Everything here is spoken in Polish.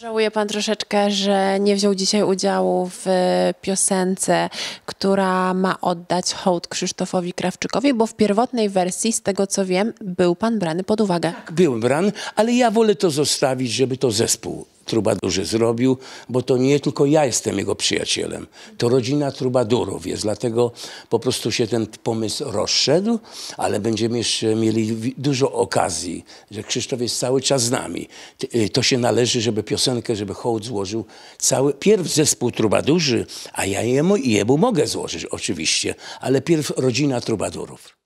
Żałuje pan troszeczkę, że nie wziął dzisiaj udziału w e, piosence, która ma oddać hołd Krzysztofowi Krawczykowi, bo w pierwotnej wersji, z tego co wiem, był pan brany pod uwagę. Tak, byłem brany, ale ja wolę to zostawić, żeby to zespół trubadurzy zrobił, bo to nie tylko ja jestem jego przyjacielem. To rodzina Trubadurów jest, dlatego po prostu się ten pomysł rozszedł, ale będziemy jeszcze mieli dużo okazji, że Krzysztof jest cały czas z nami. Y, to się należy, żeby piosenka piosenkę, żeby hołd złożył cały, pierw zespół trubadurzy, a ja jemu, jemu mogę złożyć oczywiście, ale pierw rodzina trubadurów.